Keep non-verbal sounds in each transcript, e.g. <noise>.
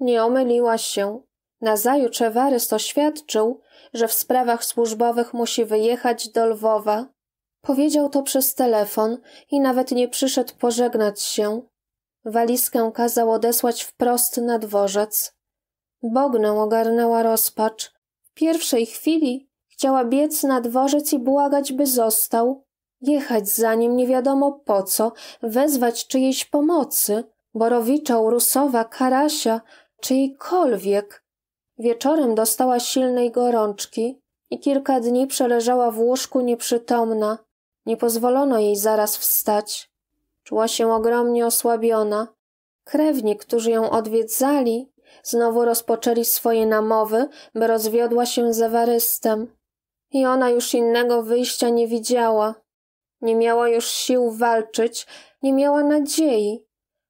Nie omyliłaś się. Nazajutrz Ewarys oświadczył, że w sprawach służbowych musi wyjechać do Lwowa. Powiedział to przez telefon i nawet nie przyszedł pożegnać się. Walizkę kazał odesłać wprost na dworzec. Bognę ogarnęła rozpacz. W pierwszej chwili chciała biec na dworzec i błagać, by został. Jechać za nim nie wiadomo po co, wezwać czyjejś pomocy. Borowicza, Urusowa, Karasia, czyjkolwiek. Wieczorem dostała silnej gorączki i kilka dni przeleżała w łóżku nieprzytomna. Nie pozwolono jej zaraz wstać. Czuła się ogromnie osłabiona. Krewni, którzy ją odwiedzali, znowu rozpoczęli swoje namowy, by rozwiodła się z warystem. I ona już innego wyjścia nie widziała. Nie miała już sił walczyć, nie miała nadziei.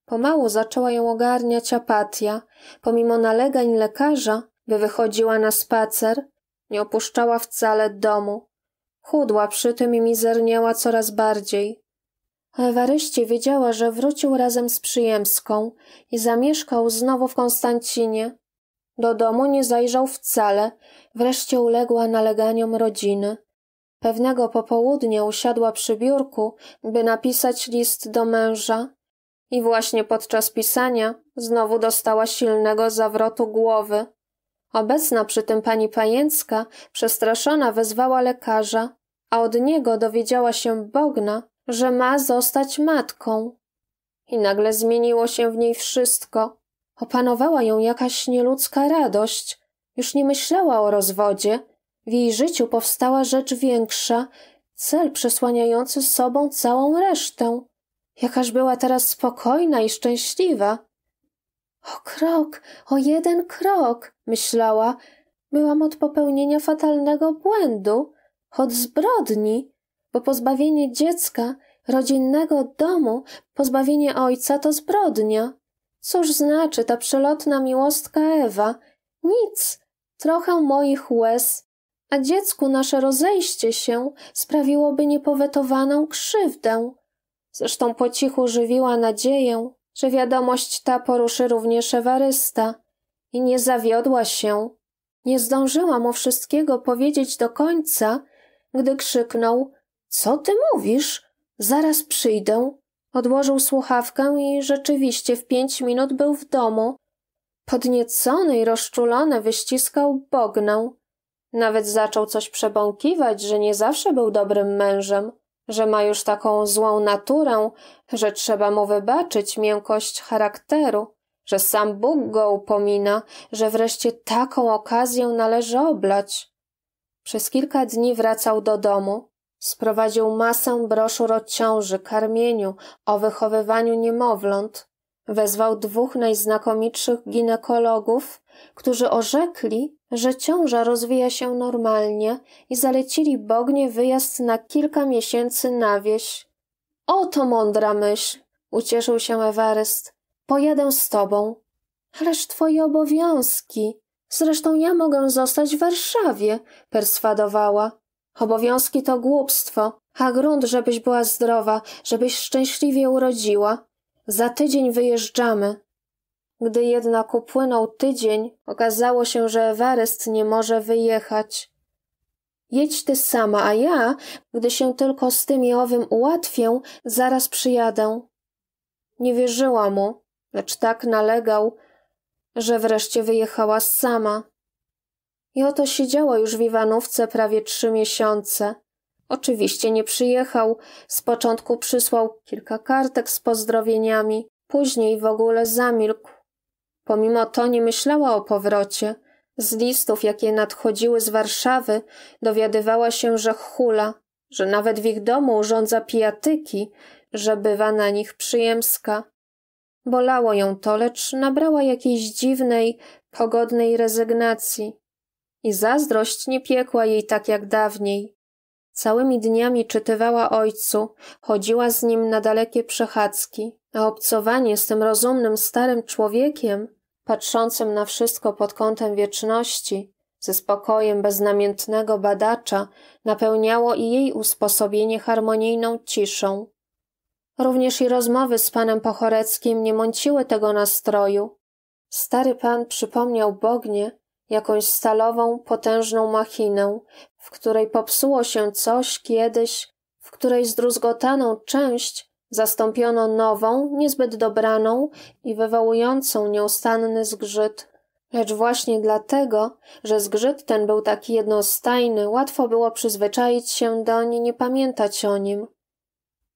Pomału zaczęła ją ogarniać apatia. Pomimo nalegań lekarza, by wychodziła na spacer, nie opuszczała wcale domu. Chudła przy tym i mizerniała coraz bardziej. Ewaryście wiedziała, że wrócił razem z Przyjemską i zamieszkał znowu w Konstancinie. Do domu nie zajrzał wcale, wreszcie uległa naleganiom rodziny. Pewnego popołudnia usiadła przy biurku, by napisać list do męża. I właśnie podczas pisania znowu dostała silnego zawrotu głowy. Obecna przy tym pani Pajęcka, przestraszona, wezwała lekarza, a od niego dowiedziała się Bogna, że ma zostać matką. I nagle zmieniło się w niej wszystko. Opanowała ją jakaś nieludzka radość. Już nie myślała o rozwodzie. W jej życiu powstała rzecz większa, cel przesłaniający sobą całą resztę. Jakaż była teraz spokojna i szczęśliwa. O krok, o jeden krok, myślała. Byłam od popełnienia fatalnego błędu, od zbrodni, bo pozbawienie dziecka, rodzinnego domu, pozbawienie ojca to zbrodnia. Cóż znaczy ta przelotna miłostka Ewa? Nic, trochę moich łez, a dziecku nasze rozejście się sprawiłoby niepowetowaną krzywdę. Zresztą po cichu żywiła nadzieję, że wiadomość ta poruszy również Ewarysta. I nie zawiodła się. Nie zdążyła mu wszystkiego powiedzieć do końca, gdy krzyknął – Co ty mówisz? Zaraz przyjdę. Odłożył słuchawkę i rzeczywiście w pięć minut był w domu. Podniecony i rozczulony wyściskał bognę. Nawet zaczął coś przebąkiwać, że nie zawsze był dobrym mężem że ma już taką złą naturę, że trzeba mu wybaczyć miękkość charakteru, że sam Bóg go upomina, że wreszcie taką okazję należy oblać. Przez kilka dni wracał do domu. Sprowadził masę broszur o ciąży, karmieniu, o wychowywaniu niemowląt. Wezwał dwóch najznakomitszych ginekologów, którzy orzekli, że ciąża rozwija się normalnie i zalecili Bognie wyjazd na kilka miesięcy na wieś. Oto mądra myśl, ucieszył się Ewaryst. Pojadę z tobą. Ależ twoje obowiązki. Zresztą ja mogę zostać w Warszawie, perswadowała. Obowiązki to głupstwo, a grunt, żebyś była zdrowa, żebyś szczęśliwie urodziła. Za tydzień wyjeżdżamy. Gdy jednak upłynął tydzień, okazało się, że Ewaryst nie może wyjechać. Jedź ty sama, a ja, gdy się tylko z tym i owym ułatwię, zaraz przyjadę. Nie wierzyła mu, lecz tak nalegał, że wreszcie wyjechała sama. I oto siedziała już w Iwanówce prawie trzy miesiące. Oczywiście nie przyjechał. Z początku przysłał kilka kartek z pozdrowieniami, później w ogóle zamilkł. Pomimo to nie myślała o powrocie. Z listów, jakie nadchodziły z Warszawy, dowiadywała się, że hula, że nawet w ich domu urządza pijatyki, że bywa na nich przyjemska. Bolało ją to, lecz nabrała jakiejś dziwnej, pogodnej rezygnacji. I zazdrość nie piekła jej tak jak dawniej. Całymi dniami czytywała ojcu, chodziła z nim na dalekie przechadzki, a obcowanie z tym rozumnym starym człowiekiem, patrzącym na wszystko pod kątem wieczności, ze spokojem beznamiętnego badacza, napełniało i jej usposobienie harmonijną ciszą. Również i rozmowy z panem Pochoreckim nie mąciły tego nastroju. Stary pan przypomniał Bognie jakąś stalową, potężną machinę, w której popsuło się coś kiedyś, w której zdruzgotaną część zastąpiono nową, niezbyt dobraną i wywołującą nieustanny zgrzyt. Lecz właśnie dlatego, że zgrzyt ten był taki jednostajny, łatwo było przyzwyczaić się doń i nie pamiętać o nim.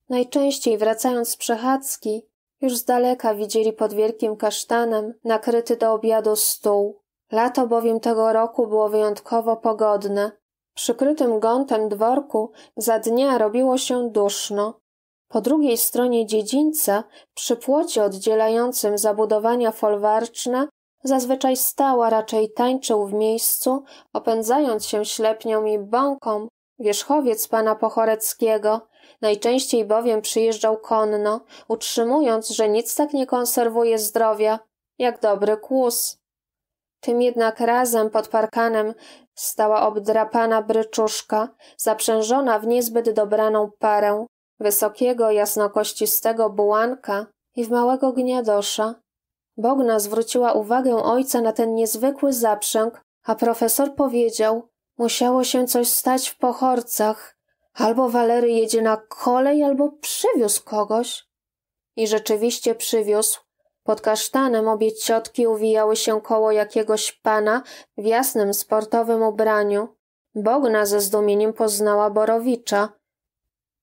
Najczęściej wracając z przechadzki, już z daleka widzieli pod wielkim kasztanem nakryty do obiadu stół. Lato bowiem tego roku było wyjątkowo pogodne, Przykrytym gątem dworku za dnia robiło się duszno. Po drugiej stronie dziedzińca, przy płocie oddzielającym zabudowania folwarczne, zazwyczaj stała, raczej tańczył w miejscu, opędzając się ślepnią i bąką, wierzchowiec pana Pochoreckiego. Najczęściej bowiem przyjeżdżał konno, utrzymując, że nic tak nie konserwuje zdrowia, jak dobry kłus. Tym jednak razem pod parkanem stała obdrapana bryczuszka, zaprzężona w niezbyt dobraną parę, wysokiego, jasnokościstego bułanka i w małego gniadosza. Bogna zwróciła uwagę ojca na ten niezwykły zaprzęg, a profesor powiedział, musiało się coś stać w pochorcach. Albo Walery jedzie na kolej, albo przywiózł kogoś. I rzeczywiście przywiózł. Pod kasztanem obie ciotki uwijały się koło jakiegoś pana w jasnym sportowym ubraniu. Bogna ze zdumieniem poznała Borowicza.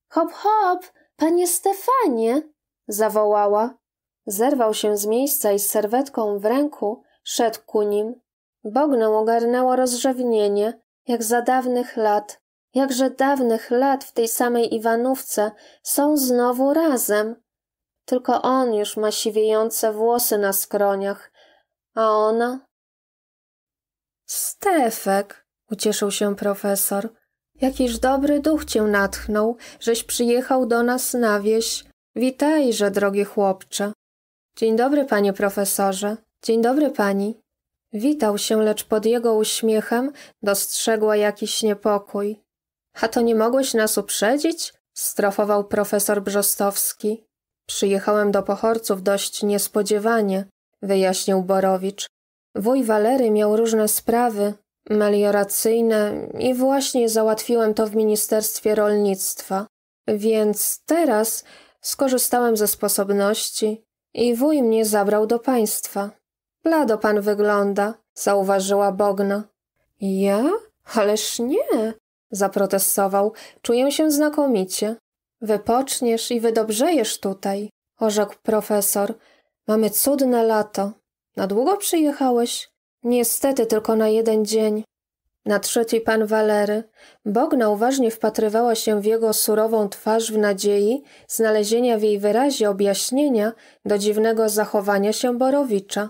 Hop, hop, panie Stefanie! zawołała. Zerwał się z miejsca i z serwetką w ręku szedł ku nim. Bogna ogarnęło rozrzewnienie, jak za dawnych lat. Jakże dawnych lat w tej samej Iwanówce są znowu razem. Tylko on już ma siwiejące włosy na skroniach, a ona? Stefek, ucieszył się profesor. Jakiś dobry duch cię natchnął, żeś przyjechał do nas na wieś. Witajże, drogi chłopcze. Dzień dobry, panie profesorze. Dzień dobry, pani. Witał się, lecz pod jego uśmiechem dostrzegła jakiś niepokój. A to nie mogłeś nas uprzedzić? strofował profesor Brzostowski. Przyjechałem do pochorców dość niespodziewanie, wyjaśnił Borowicz. Wuj Walery miał różne sprawy, melioracyjne i właśnie załatwiłem to w Ministerstwie Rolnictwa. Więc teraz skorzystałem ze sposobności i wuj mnie zabrał do państwa. Blado pan wygląda, zauważyła Bogna. Ja? Ależ nie, zaprotestował. Czuję się znakomicie. Wypoczniesz i wydobrzejesz tutaj, orzekł profesor. Mamy cudne lato. Na długo przyjechałeś? Niestety tylko na jeden dzień. Na trzeci pan Walery. Bogna uważnie wpatrywała się w jego surową twarz w nadziei znalezienia w jej wyrazie objaśnienia do dziwnego zachowania się Borowicza.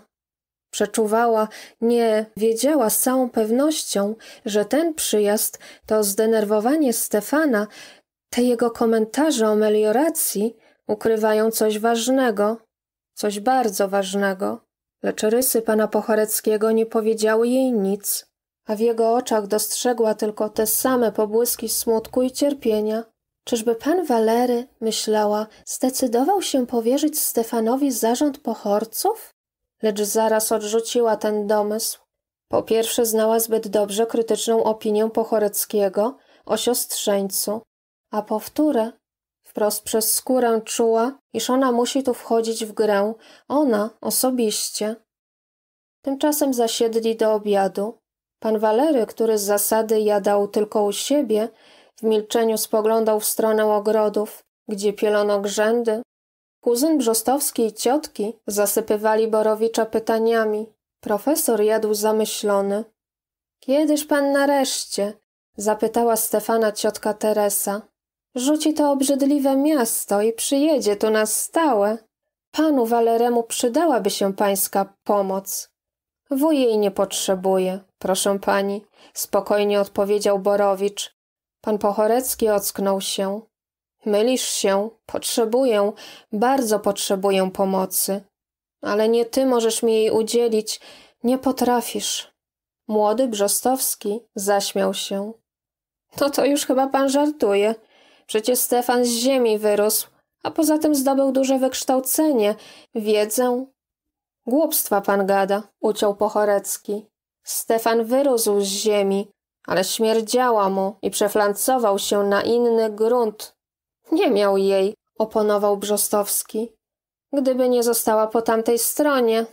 Przeczuwała, nie wiedziała z całą pewnością, że ten przyjazd to zdenerwowanie Stefana te jego komentarze o melioracji ukrywają coś ważnego, coś bardzo ważnego, lecz rysy pana Pochoreckiego nie powiedziały jej nic, a w jego oczach dostrzegła tylko te same pobłyski smutku i cierpienia. Czyżby pan Walery, myślała, zdecydował się powierzyć Stefanowi zarząd pochorców? Lecz zaraz odrzuciła ten domysł. Po pierwsze znała zbyt dobrze krytyczną opinię Pochoreckiego o siostrzeńcu, a powtórę wprost przez skórę czuła, iż ona musi tu wchodzić w grę, ona osobiście. Tymczasem zasiedli do obiadu. Pan Walery, który z zasady jadał tylko u siebie, w milczeniu spoglądał w stronę ogrodów, gdzie pielono grzędy. Kuzyn Brzostowski i ciotki zasypywali Borowicza pytaniami. Profesor jadł zamyślony. Kiedyż pan nareszcie? zapytała Stefana ciotka Teresa. Rzuci to obrzydliwe miasto i przyjedzie tu na stałe. Panu Waleremu przydałaby się pańska pomoc. Wuj jej nie potrzebuje, proszę pani, spokojnie odpowiedział Borowicz. Pan Pochorecki ocknął się. Mylisz się, potrzebuję, bardzo potrzebuję pomocy. Ale nie ty możesz mi jej udzielić, nie potrafisz. Młody Brzostowski zaśmiał się. No to już chyba pan żartuje. Przecież Stefan z ziemi wyrósł, a poza tym zdobył duże wykształcenie, wiedzę. Głupstwa pan gada, uciął Pochorecki. Stefan wyrósł z ziemi, ale śmierdziała mu i przeflancował się na inny grunt. Nie miał jej, oponował Brzostowski. Gdyby nie została po tamtej stronie,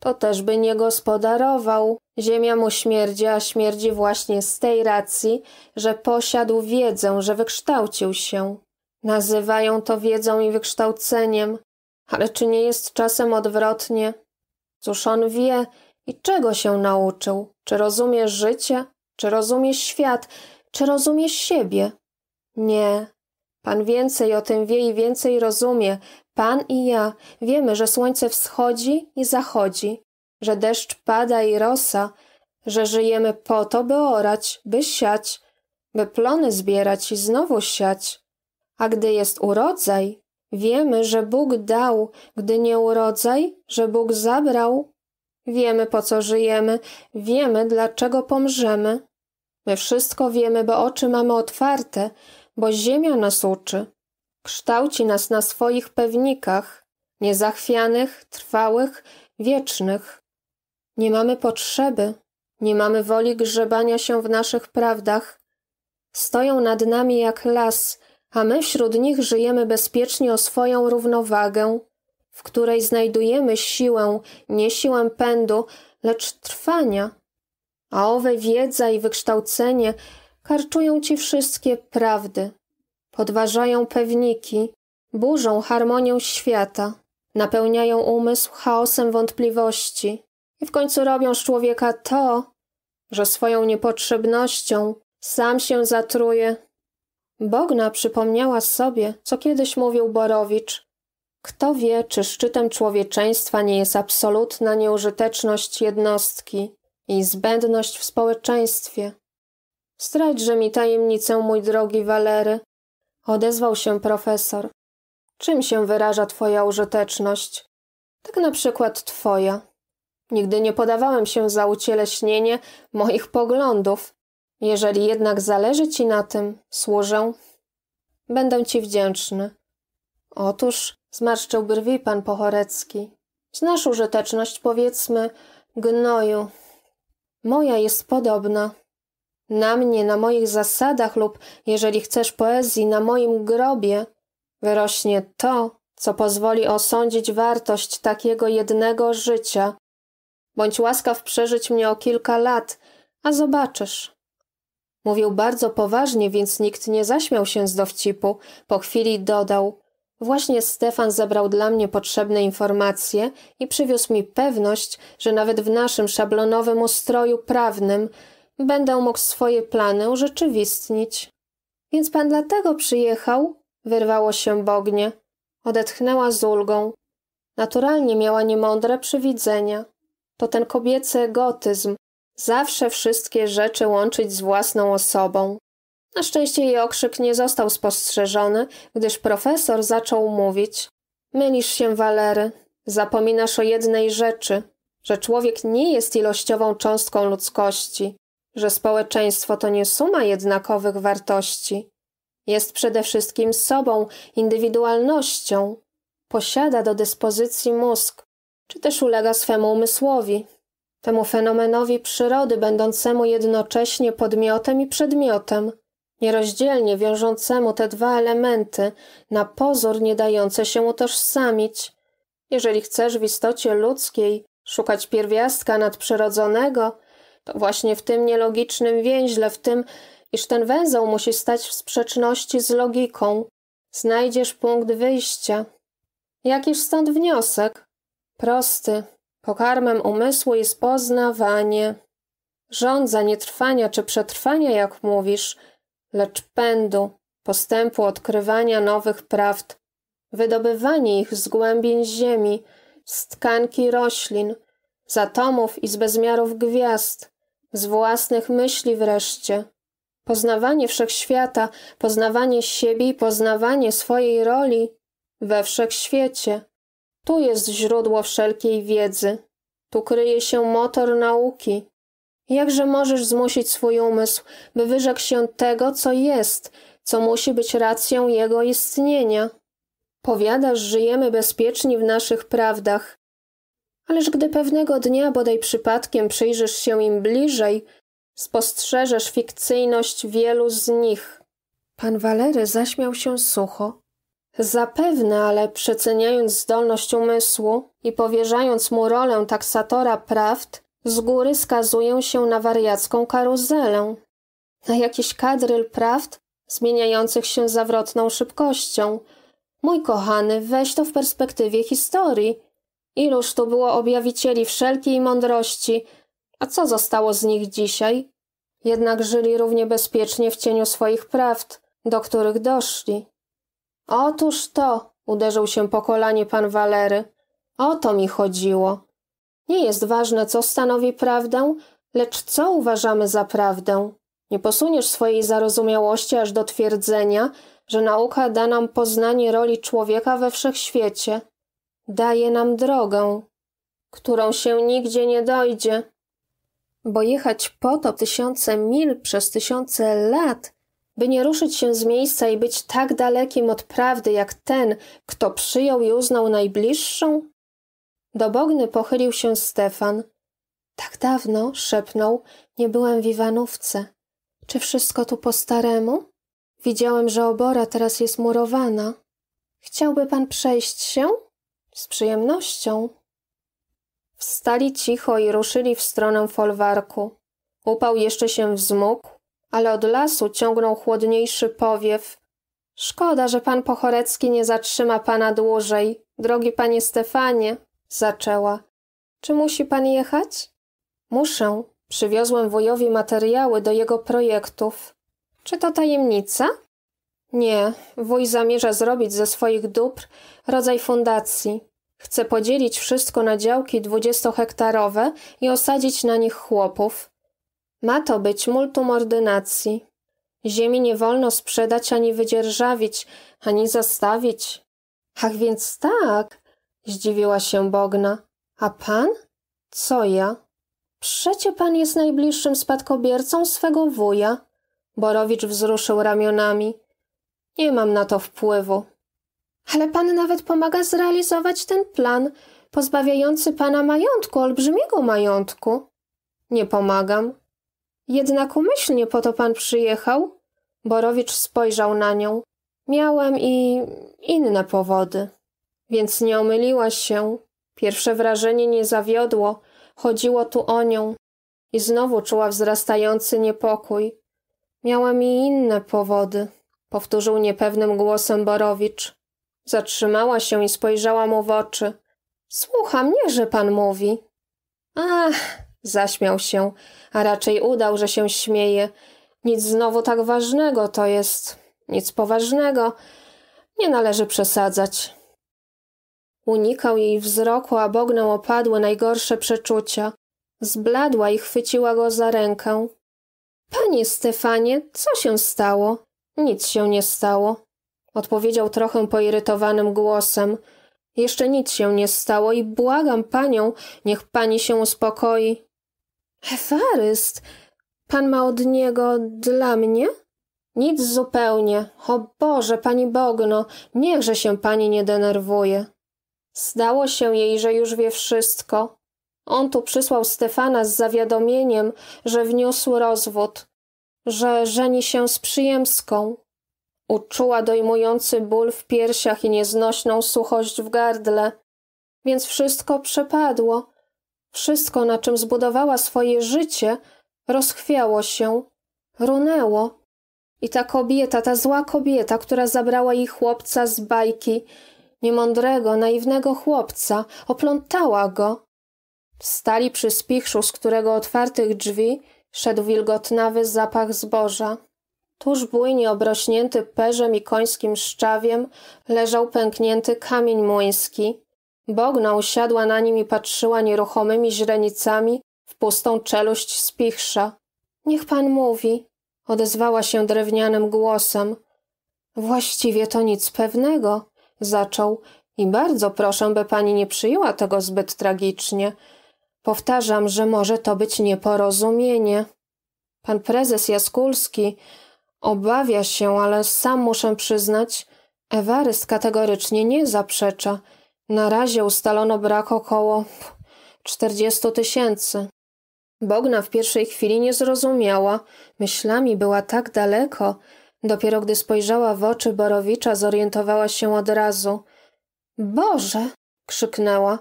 to też by nie gospodarował. Ziemia mu śmierdzi, a śmierdzi właśnie z tej racji, że posiadł wiedzę, że wykształcił się. Nazywają to wiedzą i wykształceniem, ale czy nie jest czasem odwrotnie? Cóż on wie i czego się nauczył? Czy rozumie życie? Czy rozumie świat? Czy rozumie siebie? Nie, Pan więcej o tym wie i więcej rozumie. Pan i ja wiemy, że słońce wschodzi i zachodzi, że deszcz pada i rosa, że żyjemy po to, by orać, by siać, by plony zbierać i znowu siać. A gdy jest urodzaj, wiemy, że Bóg dał, gdy nie urodzaj, że Bóg zabrał. Wiemy, po co żyjemy, wiemy, dlaczego pomrzemy. My wszystko wiemy, bo oczy mamy otwarte, bo ziemia nas uczy, kształci nas na swoich pewnikach, niezachwianych, trwałych, wiecznych. Nie mamy potrzeby, nie mamy woli grzebania się w naszych prawdach. Stoją nad nami jak las, a my wśród nich żyjemy bezpiecznie o swoją równowagę, w której znajdujemy siłę, nie siłę pędu, lecz trwania. A owe wiedza i wykształcenie karczują ci wszystkie prawdy, podważają pewniki, burzą harmonię świata, napełniają umysł chaosem wątpliwości i w końcu robią z człowieka to, że swoją niepotrzebnością sam się zatruje. Bogna przypomniała sobie, co kiedyś mówił Borowicz. Kto wie, czy szczytem człowieczeństwa nie jest absolutna nieużyteczność jednostki i zbędność w społeczeństwie, Zdrajdźże mi tajemnicę, mój drogi Walery, odezwał się profesor. Czym się wyraża twoja użyteczność? Tak na przykład twoja. Nigdy nie podawałem się za ucieleśnienie moich poglądów. Jeżeli jednak zależy ci na tym, służę. Będę ci wdzięczny. Otóż, zmarszczył brwi pan Pochorecki. Znasz użyteczność, powiedzmy, gnoju. Moja jest podobna, na mnie, na moich zasadach lub, jeżeli chcesz poezji, na moim grobie, wyrośnie to, co pozwoli osądzić wartość takiego jednego życia. Bądź łaskaw przeżyć mnie o kilka lat, a zobaczysz. Mówił bardzo poważnie, więc nikt nie zaśmiał się z dowcipu. Po chwili dodał: Właśnie Stefan zebrał dla mnie potrzebne informacje i przywiózł mi pewność, że nawet w naszym szablonowym ustroju prawnym Będę mógł swoje plany urzeczywistnić. Więc pan dlatego przyjechał? Wyrwało się Bognie. Odetchnęła z ulgą. Naturalnie miała niemądre przywidzenia. To ten kobiecy egotyzm. Zawsze wszystkie rzeczy łączyć z własną osobą. Na szczęście jej okrzyk nie został spostrzeżony, gdyż profesor zaczął mówić. Mylisz się, Walery. Zapominasz o jednej rzeczy, że człowiek nie jest ilościową cząstką ludzkości, że społeczeństwo to nie suma jednakowych wartości. Jest przede wszystkim sobą, indywidualnością. Posiada do dyspozycji mózg, czy też ulega swemu umysłowi, temu fenomenowi przyrody będącemu jednocześnie podmiotem i przedmiotem, nierozdzielnie wiążącemu te dwa elementy, na pozór nie dające się utożsamić. Jeżeli chcesz w istocie ludzkiej szukać pierwiastka nadprzyrodzonego, to właśnie w tym nielogicznym więźle, w tym, iż ten węzeł musi stać w sprzeczności z logiką. Znajdziesz punkt wyjścia. Jakiż stąd wniosek? Prosty. Pokarmem umysłu jest poznawanie. Rządza nie trwania czy przetrwania, jak mówisz, lecz pędu, postępu odkrywania nowych prawd, wydobywanie ich z głębin ziemi, z tkanki roślin, z atomów i z bezmiarów gwiazd, z własnych myśli wreszcie. Poznawanie wszechświata, poznawanie siebie i poznawanie swojej roli we wszechświecie. Tu jest źródło wszelkiej wiedzy. Tu kryje się motor nauki. Jakże możesz zmusić swój umysł, by wyrzekł się tego, co jest, co musi być racją jego istnienia? Powiadasz, żyjemy bezpieczni w naszych prawdach. Ależ gdy pewnego dnia bodaj przypadkiem przyjrzysz się im bliżej, spostrzeżesz fikcyjność wielu z nich. Pan Walery zaśmiał się sucho. Zapewne, ale przeceniając zdolność umysłu i powierzając mu rolę taksatora prawd, z góry skazuję się na wariacką karuzelę, na jakiś kadryl prawd zmieniających się zawrotną szybkością. Mój kochany, weź to w perspektywie historii – Iluż tu było objawicieli wszelkiej mądrości, a co zostało z nich dzisiaj? Jednak żyli równie bezpiecznie w cieniu swoich prawd, do których doszli. Otóż to, uderzył się po kolanie pan Walery, o to mi chodziło. Nie jest ważne, co stanowi prawdę, lecz co uważamy za prawdę. Nie posuniesz swojej zarozumiałości aż do twierdzenia, że nauka da nam poznanie roli człowieka we wszechświecie daje nam drogę, którą się nigdzie nie dojdzie. Bo jechać po to tysiące mil przez tysiące lat, by nie ruszyć się z miejsca i być tak dalekim od prawdy jak ten, kto przyjął i uznał najbliższą? Do Bogny pochylił się Stefan. Tak dawno, szepnął, nie byłem w Iwanówce. Czy wszystko tu po staremu? Widziałem, że obora teraz jest murowana. Chciałby pan przejść się? Z przyjemnością. Wstali cicho i ruszyli w stronę folwarku. Upał jeszcze się wzmógł, ale od lasu ciągnął chłodniejszy powiew. Szkoda, że pan Pochorecki nie zatrzyma pana dłużej. Drogi panie Stefanie, zaczęła. Czy musi pan jechać? Muszę. Przywiozłem wujowi materiały do jego projektów. Czy to tajemnica? Nie, wuj zamierza zrobić ze swoich dóbr rodzaj fundacji. Chce podzielić wszystko na działki dwudziestohektarowe i osadzić na nich chłopów. Ma to być multum ordynacji. Ziemi nie wolno sprzedać ani wydzierżawić, ani zastawić. Ach więc tak, zdziwiła się Bogna. A pan? Co ja? Przecie pan jest najbliższym spadkobiercą swego wuja. Borowicz wzruszył ramionami. Nie mam na to wpływu ale pan nawet pomaga zrealizować ten plan, pozbawiający pana majątku, olbrzymiego majątku. Nie pomagam. Jednak umyślnie po to pan przyjechał? Borowicz spojrzał na nią. Miałem i inne powody. Więc nie omyliła się. Pierwsze wrażenie nie zawiodło. Chodziło tu o nią. I znowu czuła wzrastający niepokój. Miałem i inne powody, powtórzył niepewnym głosem Borowicz. Zatrzymała się i spojrzała mu w oczy. Słucham, że pan mówi. Ach, zaśmiał się, a raczej udał, że się śmieje. Nic znowu tak ważnego to jest. Nic poważnego. Nie należy przesadzać. Unikał jej wzroku, a bogną opadły najgorsze przeczucia. Zbladła i chwyciła go za rękę. Panie Stefanie, co się stało? Nic się nie stało. Odpowiedział trochę poirytowanym głosem. Jeszcze nic się nie stało i błagam panią, niech pani się uspokoi. Ewaryst, pan ma od niego dla mnie? Nic zupełnie. O Boże, pani Bogno, niechże się pani nie denerwuje. Zdało się jej, że już wie wszystko. On tu przysłał Stefana z zawiadomieniem, że wniósł rozwód, że żeni się z przyjemską. Uczuła dojmujący ból w piersiach i nieznośną suchość w gardle, więc wszystko przepadło. Wszystko, na czym zbudowała swoje życie, rozchwiało się, runęło. I ta kobieta, ta zła kobieta, która zabrała jej chłopca z bajki, niemądrego, naiwnego chłopca, oplątała go. Stali przy spichrzu, z którego otwartych drzwi szedł wilgotnawy zapach zboża. Tuż bujnie obrośnięty perzem i końskim szczawiem leżał pęknięty kamień młyński. Bogna usiadła na nim i patrzyła nieruchomymi źrenicami w pustą czeluść spichrza. Niech pan mówi, odezwała się drewnianym głosem. Właściwie to nic pewnego, zaczął i bardzo proszę, by pani nie przyjęła tego zbyt tragicznie. Powtarzam, że może to być nieporozumienie. Pan prezes Jaskulski Obawia się, ale sam muszę przyznać, Ewaryst kategorycznie nie zaprzecza. Na razie ustalono brak około 40 tysięcy. Bogna w pierwszej chwili nie zrozumiała, myślami była tak daleko. Dopiero gdy spojrzała w oczy Borowicza, zorientowała się od razu. Boże! krzyknęła.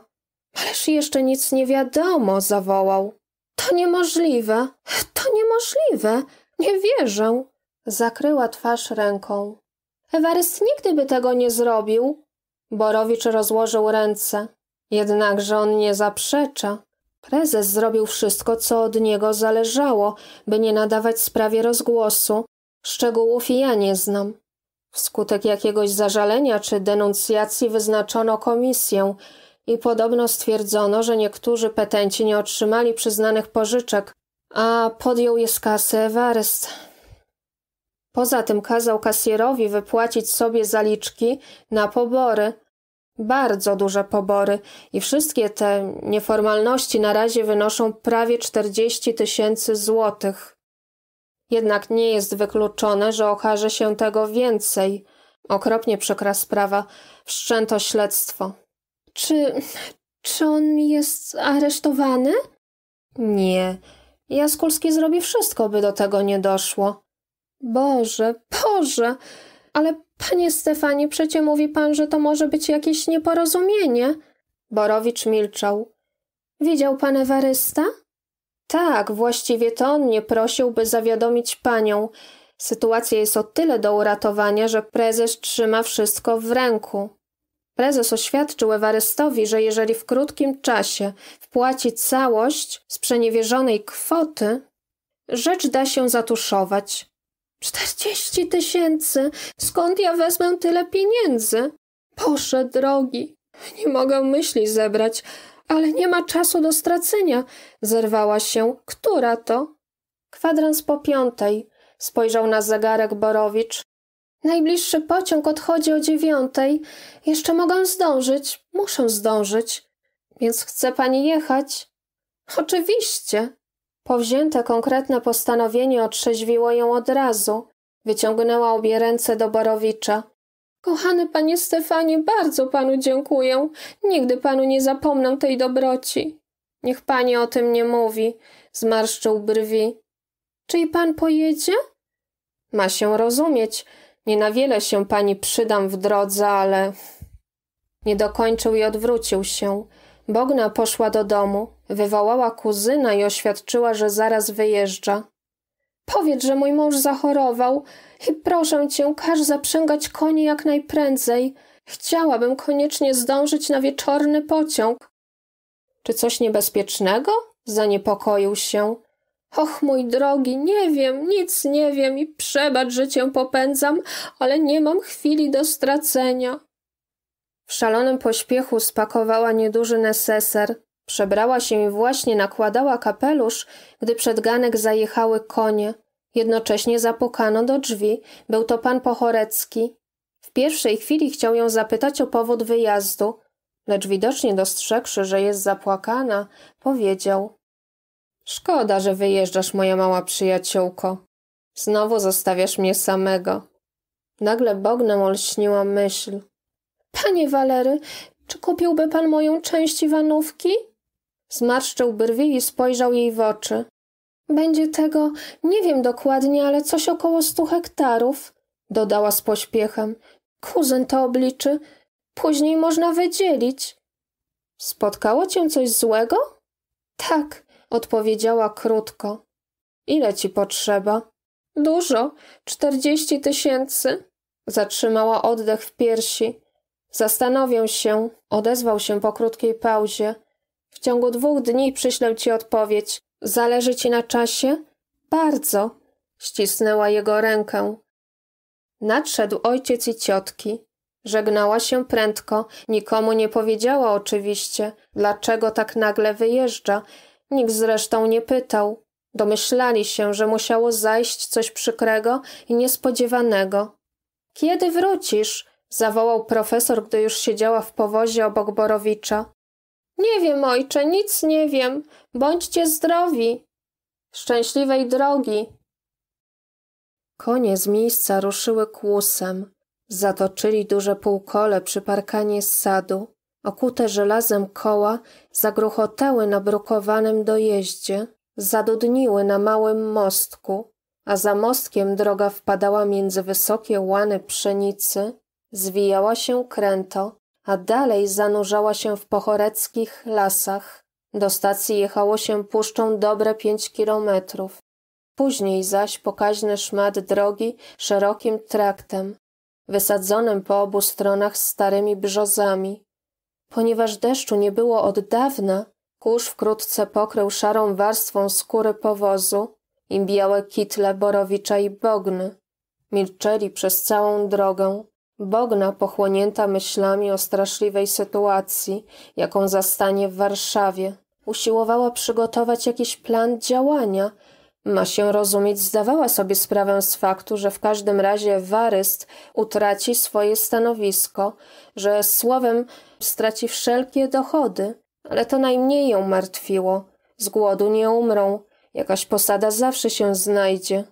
Ależ jeszcze nic nie wiadomo, zawołał. To niemożliwe, to niemożliwe, nie wierzę. Zakryła twarz ręką. Ewaryst nigdy by tego nie zrobił. Borowicz rozłożył ręce. Jednakże on nie zaprzecza. Prezes zrobił wszystko, co od niego zależało, by nie nadawać sprawie rozgłosu. Szczegółów ja nie znam. Wskutek jakiegoś zażalenia czy denuncjacji wyznaczono komisję i podobno stwierdzono, że niektórzy petenci nie otrzymali przyznanych pożyczek, a podjął je z kasy Ewaryst. Poza tym kazał kasjerowi wypłacić sobie zaliczki na pobory. Bardzo duże pobory i wszystkie te nieformalności na razie wynoszą prawie 40 tysięcy złotych. Jednak nie jest wykluczone, że okaże się tego więcej. Okropnie przykra sprawa. Wszczęto śledztwo. Czy... czy on jest aresztowany? Nie. Jaskulski zrobi wszystko, by do tego nie doszło. Boże, Boże! Ale panie Stefanie, przecie mówi pan, że to może być jakieś nieporozumienie. Borowicz milczał. Widział pan Ewarysta? Tak, właściwie to on mnie prosił, by zawiadomić panią. Sytuacja jest o tyle do uratowania, że prezes trzyma wszystko w ręku. Prezes oświadczył Ewarystowi, że jeżeli w krótkim czasie wpłaci całość sprzeniewierzonej kwoty, rzecz da się zatuszować. Czterdzieści tysięcy! Skąd ja wezmę tyle pieniędzy? Boże drogi! Nie mogę myśli zebrać, ale nie ma czasu do stracenia. Zerwała się. Która to? Kwadrans po piątej. Spojrzał na zegarek Borowicz. Najbliższy pociąg odchodzi o dziewiątej. Jeszcze mogę zdążyć. Muszę zdążyć. Więc chce pani jechać? Oczywiście. Powzięte konkretne postanowienie otrzeźwiło ją od razu. Wyciągnęła obie ręce do Borowicza. Kochany panie Stefanie, bardzo panu dziękuję. Nigdy panu nie zapomnę tej dobroci. Niech pani o tym nie mówi, zmarszczył brwi. Czy i pan pojedzie? Ma się rozumieć. Nie na wiele się pani przydam w drodze, ale... Nie dokończył i odwrócił się. Bogna poszła do domu, wywołała kuzyna i oświadczyła, że zaraz wyjeżdża. Powiedz, że mój mąż zachorował i proszę cię, każ zaprzęgać konie jak najprędzej. Chciałabym koniecznie zdążyć na wieczorny pociąg. Czy coś niebezpiecznego? Zaniepokoił się. Och, mój drogi, nie wiem, nic nie wiem i przebacz, że cię popędzam, ale nie mam chwili do stracenia. W szalonym pośpiechu spakowała nieduży neseser, przebrała się i właśnie nakładała kapelusz, gdy przed ganek zajechały konie. Jednocześnie zapukano do drzwi. Był to pan Pochorecki. W pierwszej chwili chciał ją zapytać o powód wyjazdu, lecz widocznie dostrzegłszy, że jest zapłakana, powiedział – Szkoda, że wyjeżdżasz, moja mała przyjaciółko. Znowu zostawiasz mnie samego. Nagle Bognem olśniła myśl – Panie Walery, czy kupiłby pan moją część Iwanówki? Zmarszczył brwi i spojrzał jej w oczy. Będzie tego, nie wiem dokładnie, ale coś około stu hektarów, dodała z pośpiechem. Kuzyn to obliczy. Później można wydzielić. Spotkało cię coś złego? Tak, odpowiedziała krótko. Ile ci potrzeba? Dużo, czterdzieści tysięcy. Zatrzymała oddech w piersi. Zastanowię się, odezwał się po krótkiej pauzie. W ciągu dwóch dni przyślę ci odpowiedź. Zależy ci na czasie? Bardzo. Ścisnęła jego rękę. Nadszedł ojciec i ciotki. Żegnała się prędko, nikomu nie powiedziała oczywiście, dlaczego tak nagle wyjeżdża. Nikt zresztą nie pytał. Domyślali się, że musiało zajść coś przykrego i niespodziewanego. Kiedy wrócisz? zawołał profesor, gdy już siedziała w powozie obok Borowicza. Nie wiem, ojcze, nic nie wiem. Bądźcie zdrowi. Szczęśliwej drogi. Konie z miejsca ruszyły kłusem. Zatoczyli duże półkole przy parkanie z sadu. Okute żelazem koła zagruchotały na brukowanym dojeździe, zadudniły na małym mostku, a za mostkiem droga wpadała między wysokie łany pszenicy, Zwijała się kręto, a dalej zanurzała się w pochoreckich lasach. Do stacji jechało się puszczą dobre pięć kilometrów. Później zaś pokaźny szmat drogi szerokim traktem, wysadzonym po obu stronach starymi brzozami. Ponieważ deszczu nie było od dawna, kurz wkrótce pokrył szarą warstwą skóry powozu i białe kitle borowicza i bogny. Milczeli przez całą drogę, Bogna, pochłonięta myślami o straszliwej sytuacji, jaką zastanie w Warszawie, usiłowała przygotować jakiś plan działania. Ma się rozumieć, zdawała sobie sprawę z faktu, że w każdym razie Waryst utraci swoje stanowisko, że słowem straci wszelkie dochody, ale to najmniej ją martwiło. Z głodu nie umrą, jakaś posada zawsze się znajdzie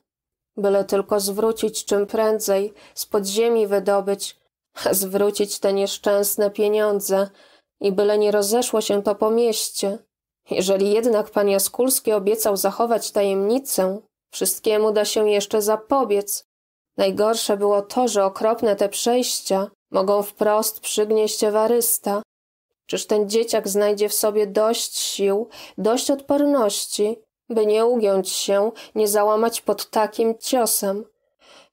byle tylko zwrócić czym prędzej, z podziemi wydobyć, <laughs> zwrócić te nieszczęsne pieniądze i byle nie rozeszło się to po mieście. Jeżeli jednak pan Jaskulski obiecał zachować tajemnicę, wszystkiemu da się jeszcze zapobiec. Najgorsze było to, że okropne te przejścia mogą wprost przygnieść ewarysta. Czyż ten dzieciak znajdzie w sobie dość sił, dość odporności, by nie ugiąć się, nie załamać pod takim ciosem.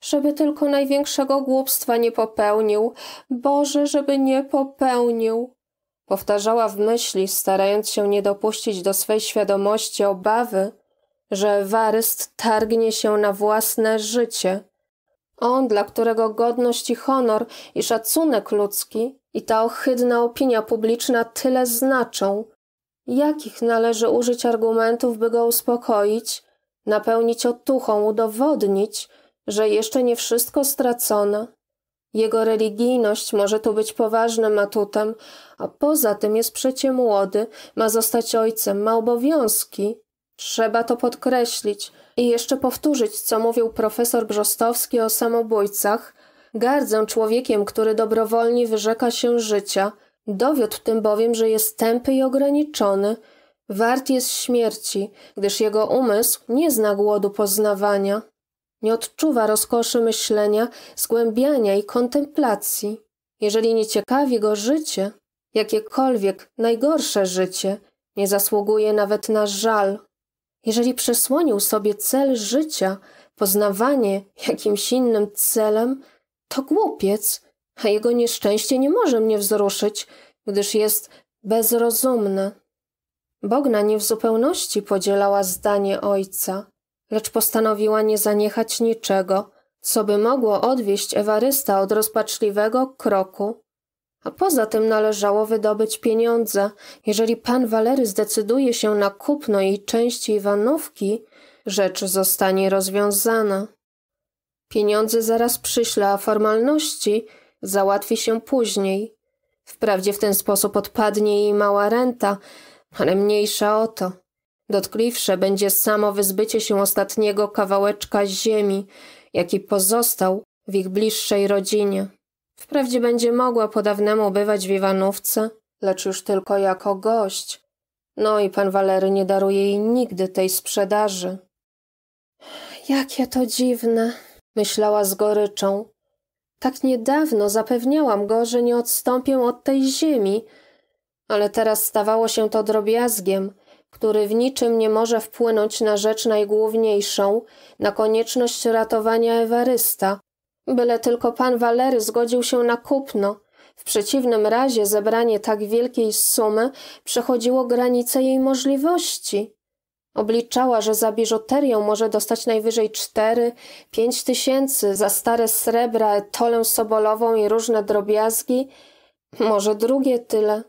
Żeby tylko największego głupstwa nie popełnił, Boże, żeby nie popełnił. Powtarzała w myśli, starając się nie dopuścić do swej świadomości obawy, że Waryst targnie się na własne życie. On, dla którego godność i honor i szacunek ludzki i ta ohydna opinia publiczna tyle znaczą, Jakich należy użyć argumentów, by go uspokoić, napełnić otuchą, udowodnić, że jeszcze nie wszystko stracone? Jego religijność może tu być poważnym atutem, a poza tym jest przecie młody, ma zostać ojcem, ma obowiązki. Trzeba to podkreślić i jeszcze powtórzyć, co mówił profesor Brzostowski o samobójcach. Gardzę człowiekiem, który dobrowolnie wyrzeka się życia – Dowiódł tym bowiem, że jest tępy i ograniczony, wart jest śmierci, gdyż jego umysł nie zna głodu poznawania, nie odczuwa rozkoszy myślenia, zgłębiania i kontemplacji. Jeżeli nie ciekawi go życie, jakiekolwiek najgorsze życie, nie zasługuje nawet na żal. Jeżeli przysłonił sobie cel życia, poznawanie jakimś innym celem, to głupiec a jego nieszczęście nie może mnie wzruszyć, gdyż jest bezrozumne. Bogna nie w zupełności podzielała zdanie ojca, lecz postanowiła nie zaniechać niczego, co by mogło odwieść Ewarysta od rozpaczliwego kroku. A poza tym należało wydobyć pieniądze. Jeżeli pan Walery zdecyduje się na kupno jej części Iwanówki, rzecz zostanie rozwiązana. Pieniądze zaraz przyśle, a formalności – załatwi się później. Wprawdzie w ten sposób odpadnie jej mała renta, ale mniejsza o to. Dotkliwsze będzie samo wyzbycie się ostatniego kawałeczka ziemi, jaki pozostał w ich bliższej rodzinie. Wprawdzie będzie mogła po dawnemu bywać w Iwanówce, lecz już tylko jako gość. No i pan Walery nie daruje jej nigdy tej sprzedaży. Jakie to dziwne, myślała z goryczą. Tak niedawno zapewniałam go, że nie odstąpię od tej ziemi, ale teraz stawało się to drobiazgiem, który w niczym nie może wpłynąć na rzecz najgłówniejszą, na konieczność ratowania Ewarysta. Byle tylko pan Walery zgodził się na kupno. W przeciwnym razie zebranie tak wielkiej sumy przechodziło granice jej możliwości. Obliczała, że za biżuterię może dostać najwyżej 4-5 tysięcy, za stare srebra, etolę sobolową i różne drobiazgi, może drugie tyle.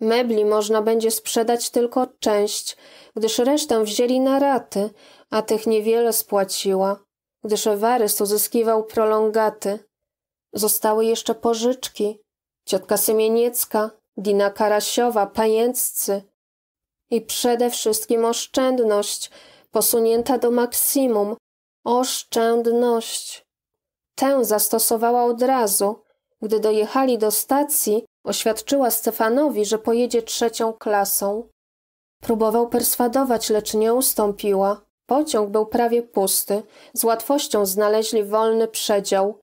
Mebli można będzie sprzedać tylko część, gdyż resztę wzięli na raty, a tych niewiele spłaciła, gdyż Ewarys uzyskiwał prolongaty. Zostały jeszcze pożyczki. Ciotka Symieniecka, Dina Karasiowa, Pajęccy, i przede wszystkim oszczędność, posunięta do maksimum oszczędność. Tę zastosowała od razu. Gdy dojechali do stacji, oświadczyła Stefanowi, że pojedzie trzecią klasą. Próbował perswadować, lecz nie ustąpiła. Pociąg był prawie pusty. Z łatwością znaleźli wolny przedział.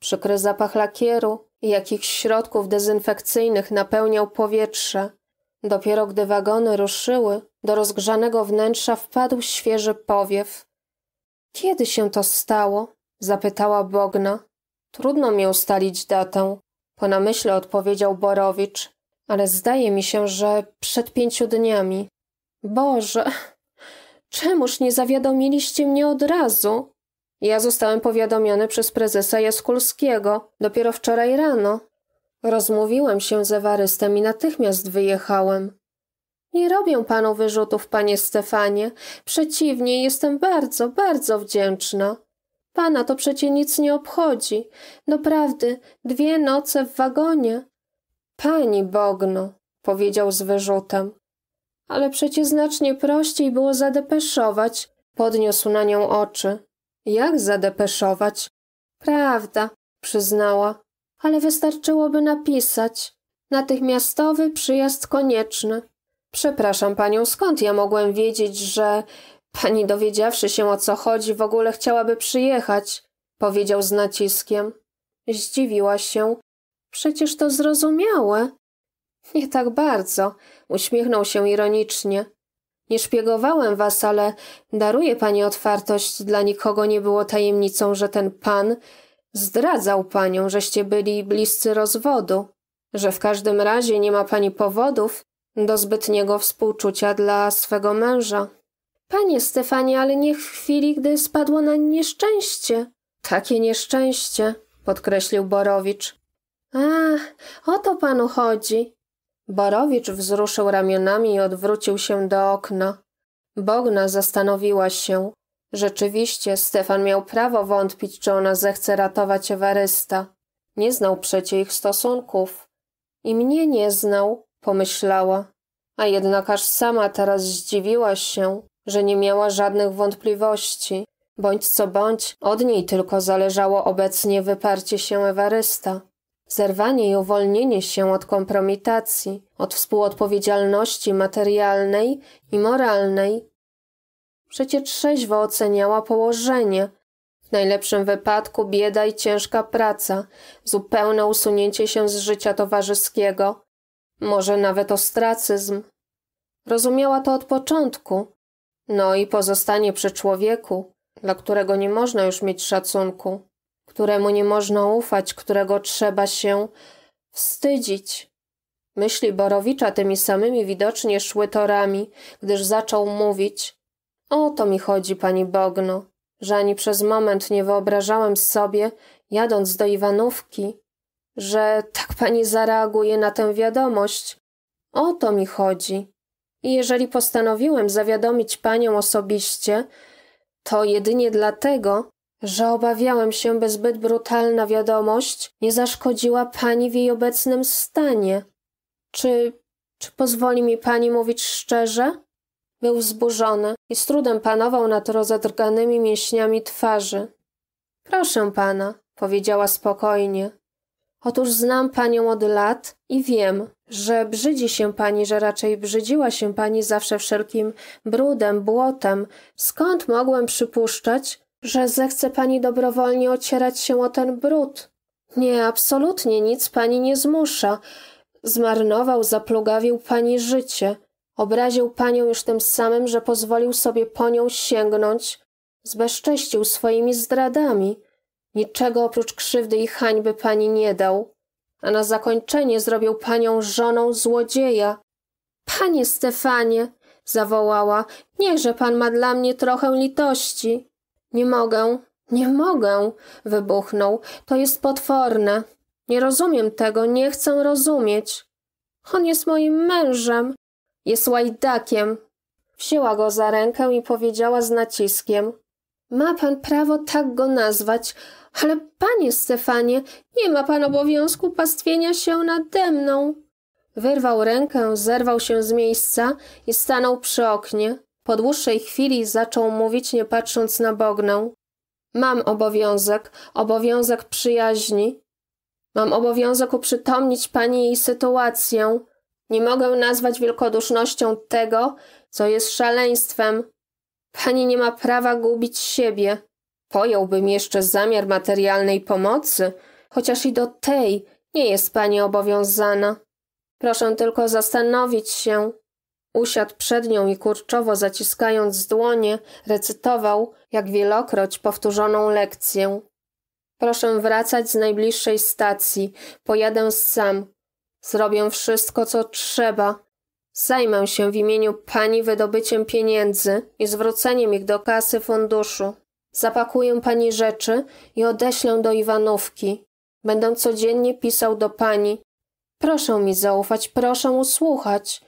Przykry zapach lakieru i jakichś środków dezynfekcyjnych napełniał powietrze. Dopiero gdy wagony ruszyły, do rozgrzanego wnętrza wpadł świeży powiew. Kiedy się to stało? zapytała Bogna. Trudno mi ustalić datę, po namyśle odpowiedział Borowicz, ale zdaje mi się, że przed pięciu dniami. Boże, czemuż nie zawiadomiliście mnie od razu? Ja zostałem powiadomiony przez prezesa Jaskulskiego dopiero wczoraj rano. Rozmówiłem się z Ewarystem i natychmiast wyjechałem. Nie robię panu wyrzutów, panie Stefanie. Przeciwnie, jestem bardzo, bardzo wdzięczna. Pana to przecie nic nie obchodzi. Doprawdy, dwie noce w wagonie. Pani Bogno, powiedział z wyrzutem. Ale przecie znacznie prościej było zadepeszować. Podniósł na nią oczy. Jak zadepeszować? Prawda, przyznała ale wystarczyłoby napisać. Natychmiastowy przyjazd konieczny. Przepraszam panią, skąd ja mogłem wiedzieć, że pani dowiedziawszy się o co chodzi, w ogóle chciałaby przyjechać? Powiedział z naciskiem. Zdziwiła się. Przecież to zrozumiałe. Nie tak bardzo, uśmiechnął się ironicznie. Nie szpiegowałem was, ale daruję pani otwartość, dla nikogo nie było tajemnicą, że ten pan Zdradzał panią, żeście byli bliscy rozwodu, że w każdym razie nie ma pani powodów do zbytniego współczucia dla swego męża. Panie Stefanie, ale nie w chwili, gdy spadło na nieszczęście. Takie nieszczęście, podkreślił Borowicz. A, o to panu chodzi. Borowicz wzruszył ramionami i odwrócił się do okna. Bogna zastanowiła się. Rzeczywiście Stefan miał prawo wątpić, czy ona zechce ratować Ewarysta. Nie znał przecie ich stosunków. I mnie nie znał, pomyślała. A jednak aż sama teraz zdziwiła się, że nie miała żadnych wątpliwości. Bądź co bądź, od niej tylko zależało obecnie wyparcie się Ewarysta. Zerwanie i uwolnienie się od kompromitacji, od współodpowiedzialności materialnej i moralnej Przecie trzeźwo oceniała położenie. W najlepszym wypadku bieda i ciężka praca, zupełne usunięcie się z życia towarzyskiego, może nawet ostracyzm. Rozumiała to od początku. No i pozostanie przy człowieku, dla którego nie można już mieć szacunku, któremu nie można ufać, którego trzeba się wstydzić. Myśli Borowicza tymi samymi widocznie szły torami, gdyż zaczął mówić, o to mi chodzi, pani Bogno, że ani przez moment nie wyobrażałem sobie, jadąc do Iwanówki, że tak pani zareaguje na tę wiadomość. O to mi chodzi. I jeżeli postanowiłem zawiadomić panią osobiście, to jedynie dlatego, że obawiałem się, by zbyt brutalna wiadomość nie zaszkodziła pani w jej obecnym stanie. Czy, czy pozwoli mi pani mówić szczerze? Był wzburzony i z trudem panował nad rozedrganymi mięśniami twarzy. Proszę pana, powiedziała spokojnie. Otóż znam panią od lat i wiem, że brzydzi się pani, że raczej brzydziła się pani zawsze wszelkim brudem, błotem. Skąd mogłem przypuszczać, że zechce pani dobrowolnie ocierać się o ten brud? Nie, absolutnie nic pani nie zmusza. Zmarnował, zaplugawił pani życie. Obraził panią już tym samym, że pozwolił sobie po nią sięgnąć, zbezcześcił swoimi zdradami. Niczego oprócz krzywdy i hańby pani nie dał, a na zakończenie zrobił panią żoną złodzieja. Panie Stefanie, zawołała, niechże pan ma dla mnie trochę litości. Nie mogę, nie mogę, wybuchnął, to jest potworne. Nie rozumiem tego, nie chcę rozumieć. On jest moim mężem, jest łajdakiem. Wzięła go za rękę i powiedziała z naciskiem. Ma pan prawo tak go nazwać, ale panie Stefanie, nie ma pan obowiązku pastwienia się nade mną. Wyrwał rękę, zerwał się z miejsca i stanął przy oknie. Po dłuższej chwili zaczął mówić, nie patrząc na Bognę. Mam obowiązek, obowiązek przyjaźni. Mam obowiązek uprzytomnić pani jej sytuację. Nie mogę nazwać wielkodusznością tego, co jest szaleństwem. Pani nie ma prawa gubić siebie. Pojąłbym jeszcze zamiar materialnej pomocy, chociaż i do tej nie jest pani obowiązana. Proszę tylko zastanowić się. Usiadł przed nią i kurczowo zaciskając dłonie, recytował, jak wielokroć powtórzoną lekcję. Proszę wracać z najbliższej stacji. Pojadę sam. Zrobię wszystko, co trzeba. Zajmę się w imieniu pani wydobyciem pieniędzy i zwróceniem ich do kasy funduszu. Zapakuję pani rzeczy i odeślę do Iwanówki. Będę codziennie pisał do pani. Proszę mi zaufać, proszę usłuchać.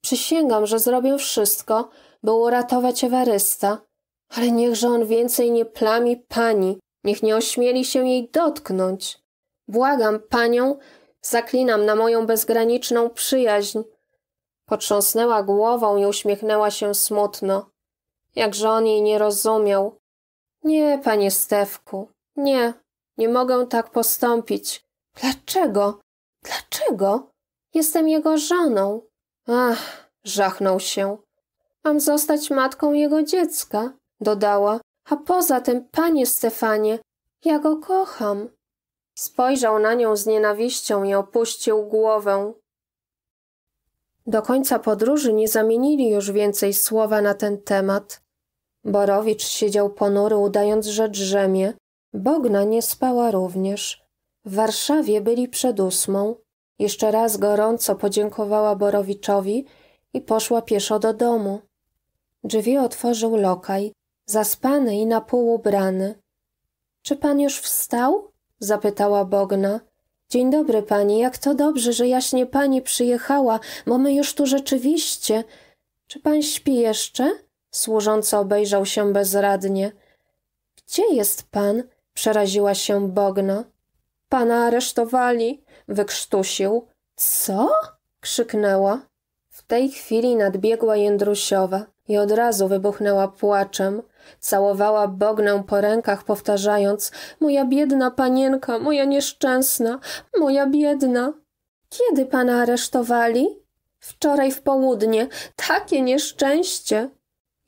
Przysięgam, że zrobię wszystko, by uratować Ewarysta. Ale niechże on więcej nie plami pani, niech nie ośmieli się jej dotknąć. Błagam panią, Zaklinam na moją bezgraniczną przyjaźń. Potrząsnęła głową i uśmiechnęła się smutno. Jakże on jej nie rozumiał. Nie, panie Stewku, nie, nie mogę tak postąpić. Dlaczego? Dlaczego? Jestem jego żoną. Ach, żachnął się. Mam zostać matką jego dziecka, dodała. A poza tym, panie Stefanie, ja go kocham. Spojrzał na nią z nienawiścią i opuścił głowę. Do końca podróży nie zamienili już więcej słowa na ten temat. Borowicz siedział ponury, udając, że drzemie. Bogna nie spała również. W Warszawie byli przed ósmą. Jeszcze raz gorąco podziękowała Borowiczowi i poszła pieszo do domu. Drzwi otworzył lokaj, zaspany i na pół ubrany. Czy pan już wstał? zapytała Bogna. Dzień dobry pani, jak to dobrze, że jaśnie pani przyjechała, bo my już tu rzeczywiście. Czy pan śpi jeszcze? Służąco obejrzał się bezradnie. Gdzie jest pan? przeraziła się Bogna. Pana aresztowali, wykrztusił. Co? krzyknęła tej chwili nadbiegła Jędrusiowa i od razu wybuchnęła płaczem. Całowała Bognę po rękach, powtarzając – moja biedna panienka, moja nieszczęsna, moja biedna. Kiedy pana aresztowali? Wczoraj w południe. Takie nieszczęście!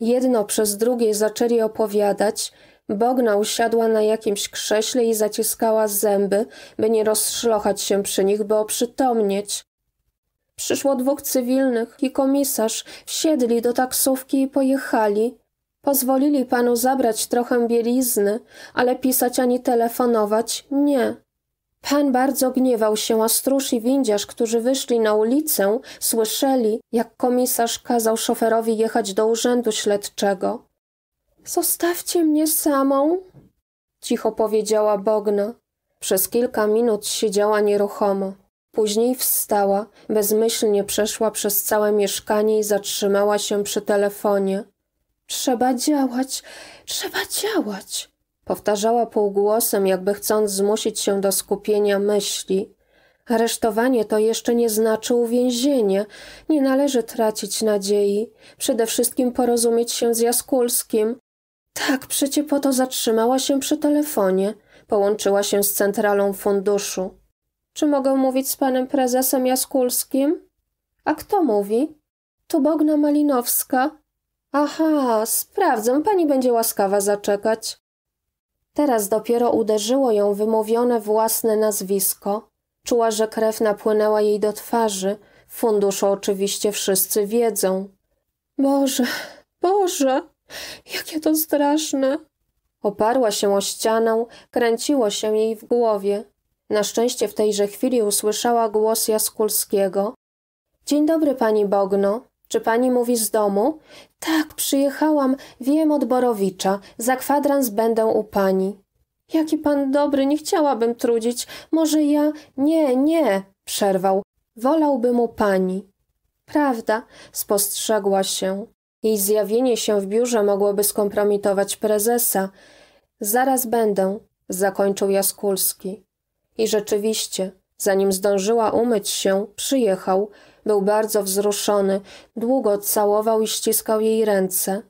Jedno przez drugie zaczęli opowiadać. Bogna usiadła na jakimś krześle i zaciskała zęby, by nie rozszlochać się przy nich, by oprzytomnieć. Przyszło dwóch cywilnych i komisarz. Wsiedli do taksówki i pojechali. Pozwolili panu zabrać trochę bielizny, ale pisać ani telefonować nie. Pan bardzo gniewał się, a stróż i windziarz, którzy wyszli na ulicę, słyszeli, jak komisarz kazał szoferowi jechać do urzędu śledczego. Zostawcie mnie samą, cicho powiedziała Bogna. Przez kilka minut siedziała nieruchomo. Później wstała, bezmyślnie przeszła przez całe mieszkanie i zatrzymała się przy telefonie. Trzeba działać, trzeba działać, powtarzała półgłosem, jakby chcąc zmusić się do skupienia myśli. Aresztowanie to jeszcze nie znaczy uwięzienie. Nie należy tracić nadziei. Przede wszystkim porozumieć się z Jaskulskim. Tak, przecie po to zatrzymała się przy telefonie. Połączyła się z centralą funduszu. Czy mogę mówić z panem prezesem Jaskulskim? A kto mówi? To Bogna Malinowska. Aha, sprawdzę, pani będzie łaskawa zaczekać. Teraz dopiero uderzyło ją wymówione własne nazwisko. Czuła, że krew napłynęła jej do twarzy. W funduszu oczywiście wszyscy wiedzą. Boże, Boże, jakie to straszne! Oparła się o ścianę, kręciło się jej w głowie. Na szczęście w tejże chwili usłyszała głos Jaskulskiego. Dzień dobry, pani Bogno. Czy pani mówi z domu? Tak, przyjechałam, wiem od Borowicza. Za kwadrans będę u pani. Jaki pan dobry, nie chciałabym trudzić. Może ja... Nie, nie, przerwał. Wolałbym u pani. Prawda, spostrzegła się. Jej zjawienie się w biurze mogłoby skompromitować prezesa. Zaraz będę, zakończył Jaskulski. I rzeczywiście, zanim zdążyła umyć się, przyjechał. Był bardzo wzruszony, długo całował i ściskał jej ręce.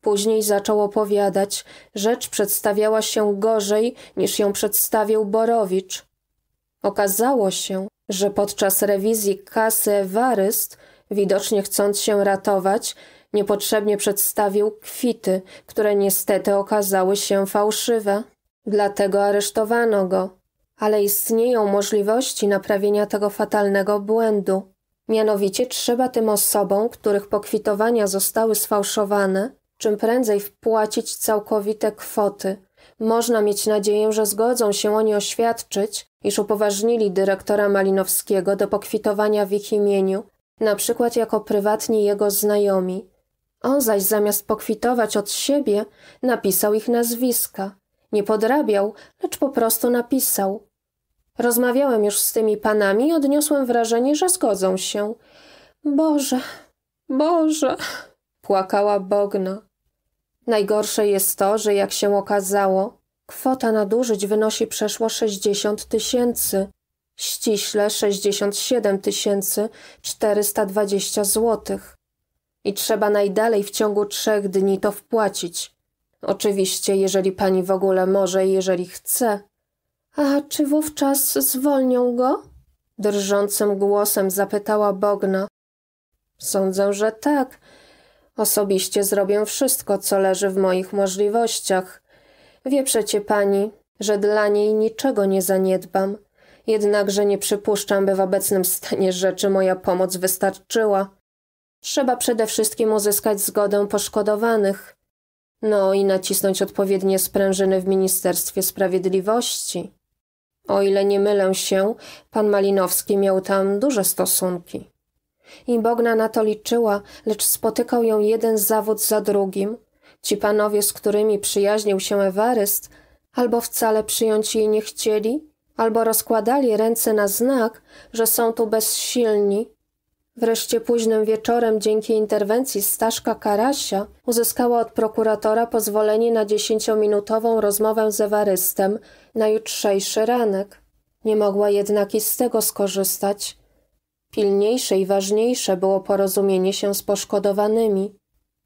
Później zaczął opowiadać. Rzecz przedstawiała się gorzej niż ją przedstawił Borowicz. Okazało się, że podczas rewizji kasy Ewaryst, widocznie chcąc się ratować, niepotrzebnie przedstawił kwity, które niestety okazały się fałszywe. Dlatego aresztowano go. Ale istnieją możliwości naprawienia tego fatalnego błędu. Mianowicie trzeba tym osobom, których pokwitowania zostały sfałszowane, czym prędzej wpłacić całkowite kwoty. Można mieć nadzieję, że zgodzą się oni oświadczyć, iż upoważnili dyrektora Malinowskiego do pokwitowania w ich imieniu, na przykład jako prywatni jego znajomi. On zaś zamiast pokwitować od siebie, napisał ich nazwiska. Nie podrabiał, lecz po prostu napisał. Rozmawiałem już z tymi panami i odniosłem wrażenie, że zgodzą się. Boże, Boże, płakała Bogna. Najgorsze jest to, że jak się okazało, kwota nadużyć wynosi przeszło 60 tysięcy, ściśle 67 tysięcy 420 złotych. I trzeba najdalej w ciągu trzech dni to wpłacić. Oczywiście, jeżeli pani w ogóle może i jeżeli chce. A czy wówczas zwolnią go? Drżącym głosem zapytała Bogna. Sądzę, że tak. Osobiście zrobię wszystko, co leży w moich możliwościach. Wie przecie pani, że dla niej niczego nie zaniedbam. Jednakże nie przypuszczam, by w obecnym stanie rzeczy moja pomoc wystarczyła. Trzeba przede wszystkim uzyskać zgodę poszkodowanych no i nacisnąć odpowiednie sprężyny w Ministerstwie Sprawiedliwości. O ile nie mylę się, pan Malinowski miał tam duże stosunki. I Bogna na to liczyła, lecz spotykał ją jeden zawód za drugim. Ci panowie, z którymi przyjaźnił się Ewaryst, albo wcale przyjąć jej nie chcieli, albo rozkładali ręce na znak, że są tu bezsilni Wreszcie późnym wieczorem dzięki interwencji Staszka Karasia uzyskała od prokuratora pozwolenie na dziesięciominutową rozmowę z Ewarystem na jutrzejszy ranek. Nie mogła jednak i z tego skorzystać. Pilniejsze i ważniejsze było porozumienie się z poszkodowanymi.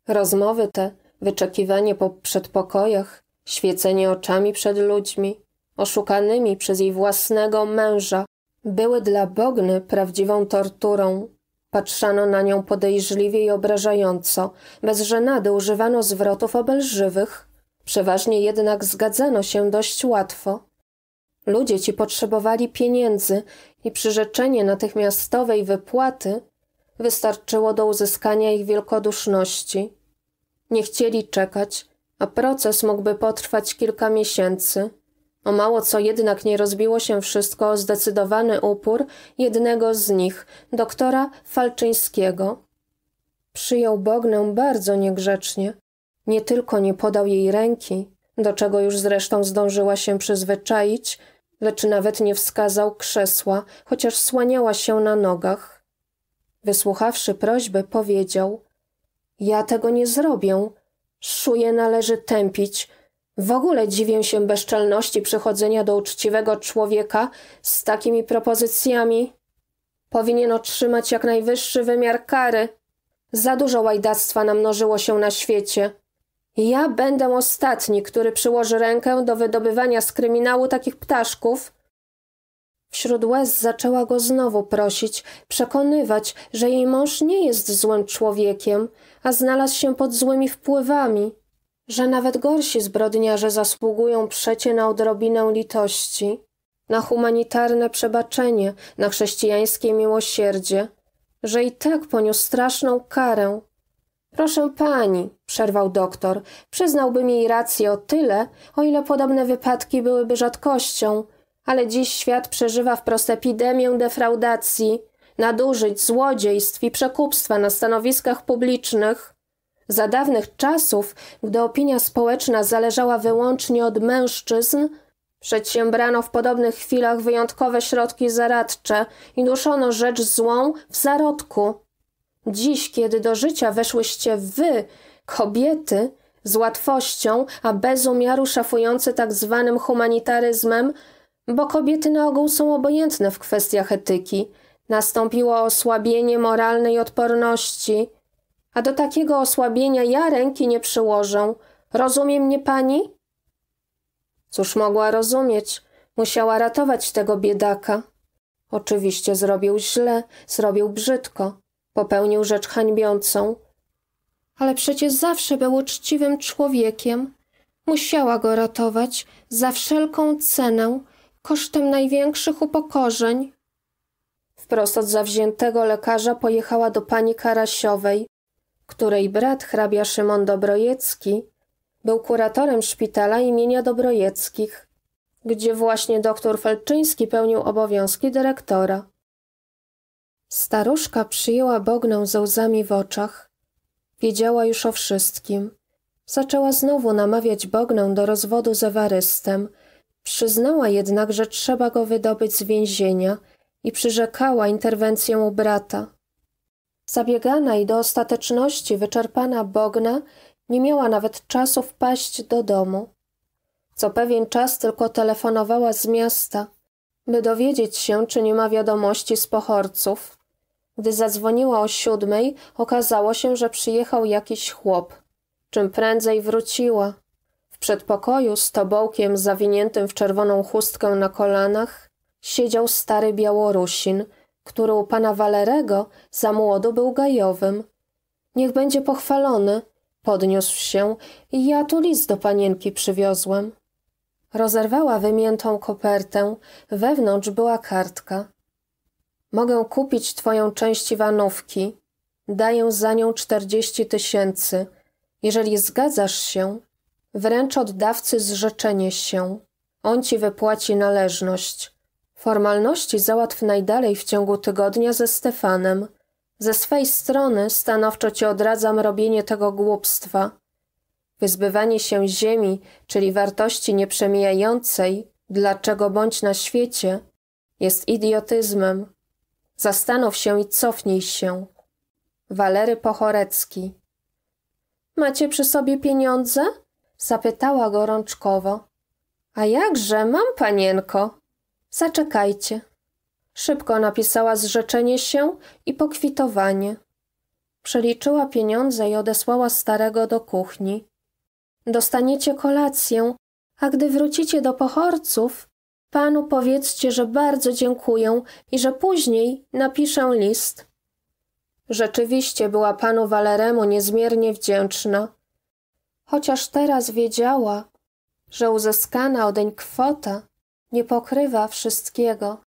Rozmowy te, wyczekiwanie po przedpokojach, świecenie oczami przed ludźmi, oszukanymi przez jej własnego męża, były dla Bogny prawdziwą torturą. Patrzano na nią podejrzliwie i obrażająco, bez żenady używano zwrotów obelżywych. Przeważnie jednak zgadzano się dość łatwo. Ludzie ci potrzebowali pieniędzy i przyrzeczenie natychmiastowej wypłaty wystarczyło do uzyskania ich wielkoduszności. Nie chcieli czekać, a proces mógłby potrwać kilka miesięcy. O mało co jednak nie rozbiło się wszystko o zdecydowany upór jednego z nich, doktora Falczyńskiego. Przyjął Bognę bardzo niegrzecznie. Nie tylko nie podał jej ręki, do czego już zresztą zdążyła się przyzwyczaić, lecz nawet nie wskazał krzesła, chociaż słaniała się na nogach. Wysłuchawszy prośby, powiedział: Ja tego nie zrobię. Szuję należy tępić, w ogóle dziwię się bezczelności przychodzenia do uczciwego człowieka z takimi propozycjami. Powinien otrzymać jak najwyższy wymiar kary. Za dużo łajdactwa namnożyło się na świecie. Ja będę ostatni, który przyłoży rękę do wydobywania z kryminału takich ptaszków. Wśród łez zaczęła go znowu prosić, przekonywać, że jej mąż nie jest złym człowiekiem, a znalazł się pod złymi wpływami że nawet gorsi zbrodniarze zasługują przecie na odrobinę litości, na humanitarne przebaczenie, na chrześcijańskie miłosierdzie, że i tak poniósł straszną karę. Proszę pani, przerwał doktor, przyznałbym jej rację o tyle, o ile podobne wypadki byłyby rzadkością, ale dziś świat przeżywa wprost epidemię defraudacji, nadużyć, złodziejstw i przekupstwa na stanowiskach publicznych. Za dawnych czasów, gdy opinia społeczna zależała wyłącznie od mężczyzn, przedsiębrano w podobnych chwilach wyjątkowe środki zaradcze i duszono rzecz złą w zarodku. Dziś, kiedy do życia weszłyście wy, kobiety, z łatwością, a bez umiaru szafujące tak zwanym humanitaryzmem, bo kobiety na ogół są obojętne w kwestiach etyki. Nastąpiło osłabienie moralnej odporności – a do takiego osłabienia ja ręki nie przyłożę. Rozumie mnie pani? Cóż mogła rozumieć? Musiała ratować tego biedaka. Oczywiście zrobił źle, zrobił brzydko. Popełnił rzecz hańbiącą. Ale przecież zawsze był uczciwym człowiekiem. Musiała go ratować za wszelką cenę, kosztem największych upokorzeń. Wprost od zawziętego lekarza pojechała do pani Karasiowej, której brat hrabia Szymon Dobrojecki był kuratorem szpitala imienia Dobrojeckich, gdzie właśnie doktor Felczyński pełnił obowiązki dyrektora. Staruszka przyjęła bognę ze łzami w oczach. Wiedziała już o wszystkim. Zaczęła znowu namawiać bognę do rozwodu z Ewarystem. Przyznała jednak, że trzeba go wydobyć z więzienia i przyrzekała interwencję u brata. Zabiegana i do ostateczności wyczerpana Bogna nie miała nawet czasu wpaść do domu. Co pewien czas tylko telefonowała z miasta, by dowiedzieć się, czy nie ma wiadomości z pochorców. Gdy zadzwoniła o siódmej, okazało się, że przyjechał jakiś chłop. Czym prędzej wróciła. W przedpokoju z tobołkiem zawiniętym w czerwoną chustkę na kolanach siedział stary Białorusin – Którą u pana Walerego za młodu był gajowym. Niech będzie pochwalony, podniósł się i ja tu list do panienki przywiozłem. Rozerwała wymiętą kopertę, wewnątrz była kartka. Mogę kupić twoją część Iwanówki, daję za nią czterdzieści tysięcy. Jeżeli zgadzasz się, wręcz oddawcy zrzeczenie się. On ci wypłaci należność. Formalności załatw najdalej w ciągu tygodnia ze Stefanem. Ze swej strony stanowczo ci odradzam robienie tego głupstwa. Wyzbywanie się ziemi, czyli wartości nieprzemijającej, dlaczego bądź na świecie, jest idiotyzmem. Zastanów się i cofnij się. Walery Pochorecki Macie przy sobie pieniądze? Zapytała gorączkowo. A jakże, mam panienko. Zaczekajcie. Szybko napisała zrzeczenie się i pokwitowanie. Przeliczyła pieniądze i odesłała starego do kuchni. Dostaniecie kolację, a gdy wrócicie do pochorców, panu powiedzcie, że bardzo dziękuję i że później napiszę list. Rzeczywiście była panu Waleremu niezmiernie wdzięczna. Chociaż teraz wiedziała, że uzyskana odeń kwota nie pokrywa wszystkiego,